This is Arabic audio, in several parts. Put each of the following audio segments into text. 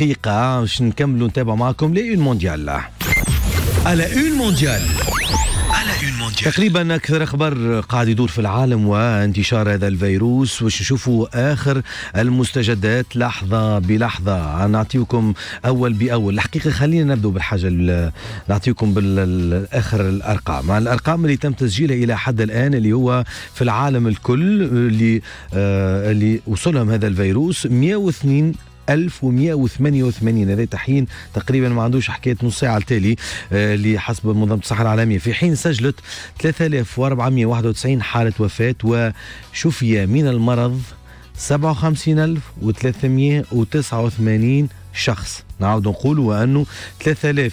دقيقة باش نكملوا نتابع معكم لي اون مونديال على أون مونديال تقريبا اكثر اخبار قاعد يدور في العالم وانتشار هذا الفيروس واش نشوفوا اخر المستجدات لحظه بلحظه نعطيكم اول باول الحقيقه خلينا نبداو بالحاجه نعطيكم بالاخر الارقام الارقام اللي تم تسجيلها الى حد الان اللي هو في العالم الكل اللي آه اللي وصلهم هذا الفيروس 102 1188 هذا تحين تقريبا ما عندوش حكايه نص ساعه التالي آه، اللي حسب منظمه الصحه العالميه في حين سجلت 3491 حاله وفاه وشفي من المرض 57389 شخص نعاود نقول وانه 3000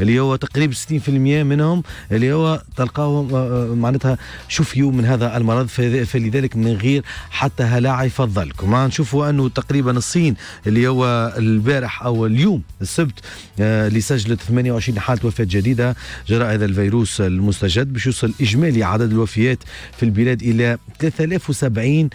اللي هو تقريبا 60% منهم اللي هو تلقاهم آه، آه، معناتها شفيوا من هذا المرض فلذلك من غير حتى هلع يفضلكم ما نشوفوا انه تقريبا الصين اللي هو البارح او اليوم السبت آه، اللي سجلت 28 حاله وفاه جديده جراء هذا الفيروس المستجد باش يوصل اجمالي عدد الوفيات في البلاد الى 3070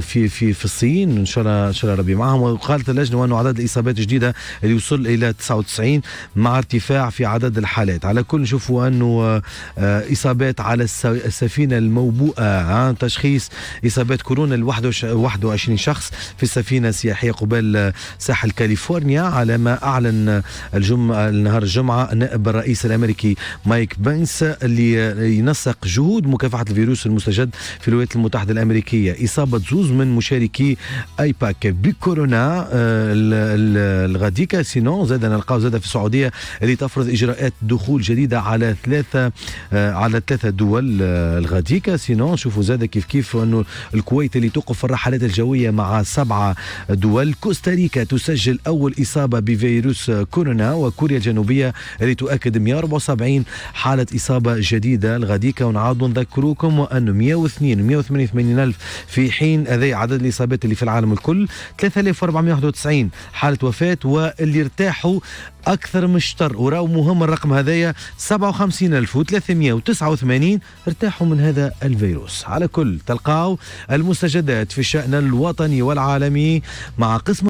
في في في الصين ان شاء الله ان شاء الله ربي معهم وقالت اللجنه انه عدد الاصابات الجديده اللي يوصل الى 99 مع ارتفاع في عدد الحالات على كل نشوفوا أنه آه، آه، إصابات على السفينة الموبوءة تشخيص إصابات كورونا ل 21 شخص في السفينة السياحية قبال آه، ساحل كاليفورنيا على ما أعلن الجمعة نهار الجمعة نائب الرئيس الأمريكي مايك بنس اللي ينسق جهود مكافحة الفيروس المستجد في الولايات المتحدة الأمريكية إصابة زوز من مشاركي أيباك بكورونا الغديكة سينون زاد نلقاو زاد في السعودية اللي تفرض اجراءات دخول جديده على ثلاثه آه، على ثلاثه دول آه، الغاديكا سينون شوفوا زاد كيف كيف انه الكويت اللي توقف في الرحلات الجويه مع سبعه دول كوستاريكا تسجل اول اصابه بفيروس كورونا وكوريا الجنوبيه اللي تؤكد 174 حاله اصابه جديده الغاديكا ونعاودوا نذكروكم وانه 102 188 الف في حين هذا عدد الاصابات اللي في العالم الكل 3491 حاله وفاه واللي ارتاحوا اكثر من مشتر وراو مهم الرقم هذايا 57389 ارتاحوا من هذا الفيروس على كل تلقاو المستجدات في الشأن الوطني والعالمي مع قسم